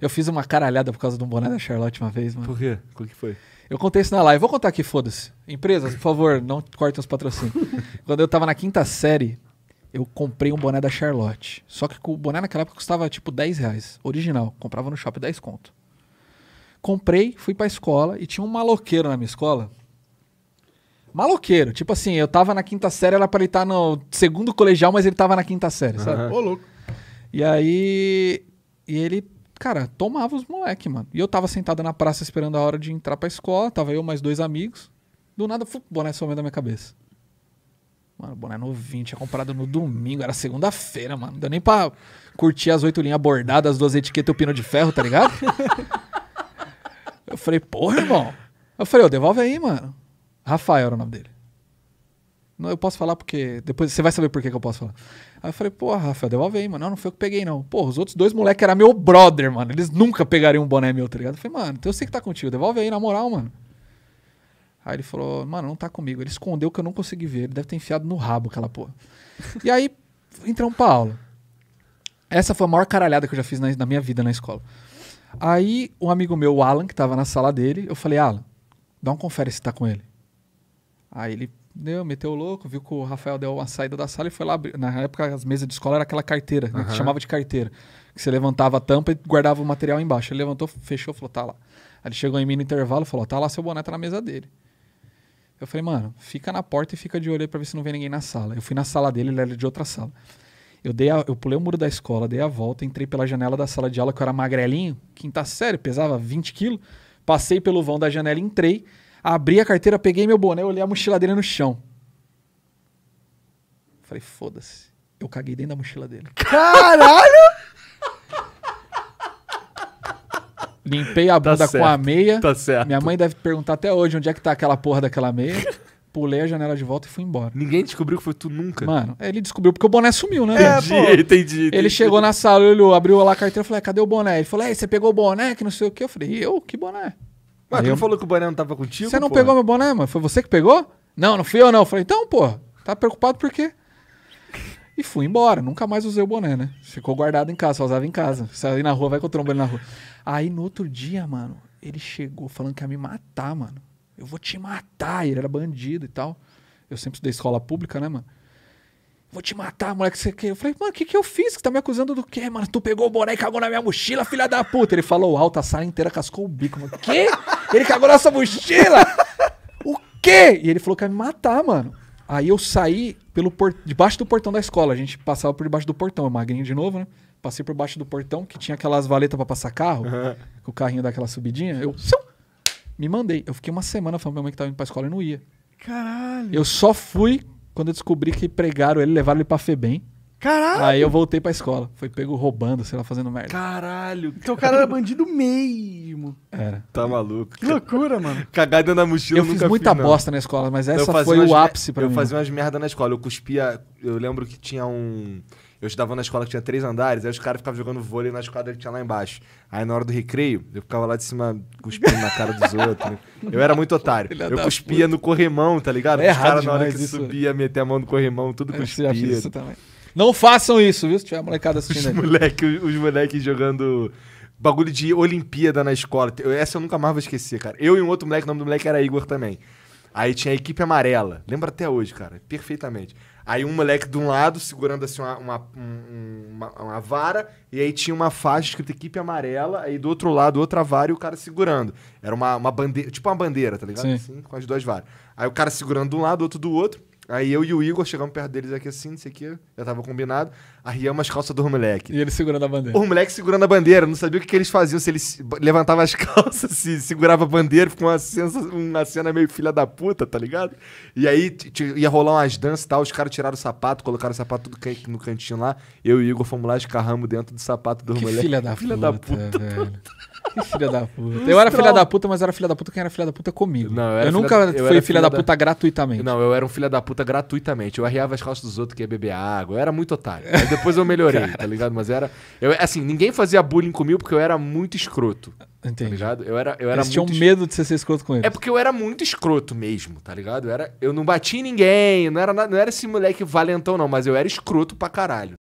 Eu fiz uma caralhada por causa de um boné da Charlotte uma vez, mano. Por quê? O que foi? Eu contei isso na live. Vou contar aqui, foda-se. Empresas, por favor, não cortem os patrocínios. Quando eu tava na quinta série, eu comprei um boné da Charlotte. Só que o boné naquela época custava tipo 10 reais. Original. Comprava no shopping 10 conto. Comprei, fui pra escola e tinha um maloqueiro na minha escola. Maloqueiro. Tipo assim, eu tava na quinta série, era pra ele estar tá no segundo colegial, mas ele tava na quinta série, sabe? Ô, louco. E aí. E ele cara, tomava os moleque, mano. E eu tava sentado na praça esperando a hora de entrar pra escola, tava eu mais dois amigos. Do nada, o boné sumiu da minha cabeça. Mano, boné novinho, tinha comprado no domingo, era segunda-feira, mano. Não deu nem pra curtir as oito linhas bordadas, as duas etiquetas e o pino de ferro, tá ligado? eu falei, porra, irmão. Eu falei, ó, oh, devolve aí, mano. Rafael era o nome dele. Não, eu posso falar porque. Depois você vai saber por que, que eu posso falar. Aí eu falei, porra, Rafael, devolve aí, mano. Não, não foi eu que peguei, não. Porra, os outros dois moleques eram meu brother, mano. Eles nunca pegariam um boné meu, tá ligado? Eu falei, mano, então eu sei que tá contigo, devolve aí, na moral, mano. Aí ele falou, mano, não tá comigo. Ele escondeu que eu não consegui ver. Ele deve ter enfiado no rabo aquela porra. e aí, entrou um Paulo. Essa foi a maior caralhada que eu já fiz na, na minha vida na escola. Aí, um amigo meu, o Alan, que tava na sala dele, eu falei, Alan, dá uma confere se tá com ele. Aí ele deu, meteu o louco, viu que o Rafael deu uma saída da sala e foi lá. Na época, as mesas de escola era aquela carteira, né, uhum. que chamava de carteira. Que você levantava a tampa e guardava o material embaixo. Ele levantou, fechou, falou, tá lá. Aí ele chegou em mim no intervalo falou, tá lá, seu boné tá na mesa dele. Eu falei, mano, fica na porta e fica de olho aí pra ver se não vem ninguém na sala. Eu fui na sala dele, ele era de outra sala. Eu, dei a, eu pulei o muro da escola, dei a volta, entrei pela janela da sala de aula, que eu era magrelinho, quinta série, pesava 20 quilos. Passei pelo vão da janela, entrei. Abri a carteira, peguei meu boné, olhei a mochila dele no chão. Falei, foda-se. Eu caguei dentro da mochila dele. Caralho! Limpei a tá bunda tá com a meia. Tá certo. Minha mãe deve perguntar até hoje onde é que tá aquela porra daquela meia. Pulei a janela de volta e fui embora. Ninguém descobriu que foi tu nunca. Mano, ele descobriu porque o boné sumiu, né? É, entendi, entendi, entendi, Ele chegou na sala, olhou, abriu lá a carteira e falou: é, cadê o boné? Ele falou: Ei, é, você pegou o boné? Que não sei o que. Eu falei: eu? Que boné? eu... falou que o boné não tava contigo? Você não porra? pegou meu boné, mano? Foi você que pegou? Não, não fui eu não. Eu falei, então, pô, tá preocupado por quê? E fui embora. Nunca mais usei o boné, né? Ficou guardado em casa, só usava em casa. Saí na rua, vai encontrar um trombo na rua. Aí no outro dia, mano, ele chegou falando que ia me matar, mano. Eu vou te matar. Ele era bandido e tal. Eu sempre estudei escola pública, né, mano? Vou te matar, moleque, você quer? Eu falei, mano, o que, que eu fiz? Que tá me acusando do quê, mano? Tu pegou o boné e cagou na minha mochila, filha da puta. Ele falou alto, a sala inteira cascou o bico, mano. Que? Ele cagou nossa mochila! o quê? E ele falou que ia me matar, mano. Aí eu saí pelo por... debaixo do portão da escola. A gente passava por debaixo do portão. É magrinho de novo, né? Passei por baixo do portão, que tinha aquelas valetas para passar carro. Uhum. O carrinho daquela subidinha. Eu me mandei. Eu fiquei uma semana falando pra minha mãe que tava indo pra escola e não ia. Caralho. Eu só fui quando eu descobri que pregaram ele, levaram ele pra Febem. Caralho! Aí eu voltei pra escola. Foi pego roubando, sei lá, fazendo merda. Caralho! Então o cara era bandido meio mínimo. Era. Tá maluco. Que loucura, mano. Cagada na mochila. Eu fiz muita bosta na escola, mas essa foi o ápice pra eu mim. Eu fazia umas merda na escola. Eu cuspia. Eu lembro que tinha um. Eu estudava na escola que tinha três andares, aí os caras ficavam jogando vôlei na escola que tinha lá embaixo. Aí na hora do recreio, eu ficava lá de cima cuspindo na cara dos outros. Né? Eu era muito otário. Filha eu cuspia puta. no corrimão, tá ligado? É os caras na hora que isso. subia, meter a mão no corrimão, tudo é, cuspia. Eu isso também. Não façam isso, viu? Se tiver molecada assistindo os aí. Moleque, os moleques jogando Bagulho de Olimpíada na escola. Essa eu nunca mais vou esquecer, cara. Eu e um outro moleque, o nome do moleque era Igor também. Aí tinha a equipe amarela. lembra até hoje, cara, perfeitamente. Aí um moleque de um lado segurando assim uma, uma, uma, uma vara, e aí tinha uma faixa escrita equipe amarela, aí do outro lado outra vara e o cara segurando. Era uma, uma bandeira, tipo uma bandeira, tá ligado? Sim. Assim, com as duas varas. Aí o cara segurando de um lado, outro do outro. Aí eu e o Igor chegamos perto deles aqui assim, não sei o que, já tava combinado, arriamos as calças dos moleque. E ele segurando a bandeira. Os moleque segurando a bandeira, não sabia o que, que eles faziam, se eles levantavam as calças, se segurava a bandeira, ficou uma cena, uma cena meio filha da puta, tá ligado? E aí ia rolar umas danças e tal, os caras tiraram o sapato, colocaram o sapato do can no cantinho lá, eu e o Igor fomos lá, escarramos dentro do sapato dos moleque. Filha da filha puta, da puta. Velho. Que filha da puta. Eu era filha da puta, mas era filha da puta quem era filha da puta comigo. Não, eu, eu nunca da, eu fui filha, filha da, da puta gratuitamente. Não, eu era um filha da puta puta gratuitamente. Eu arriava as costas dos outros que ia beber água. Eu era muito otário. Aí depois eu melhorei, tá ligado? Mas era. Eu, assim, ninguém fazia bullying comigo porque eu era muito escroto. Tá Entendi. Tá ligado? Eu era, eu era eles tinham medo de você ser escroto com ele É porque eu era muito escroto mesmo, tá ligado? Eu, era, eu não bati em ninguém, não era, não era esse moleque valentão, não, mas eu era escroto pra caralho.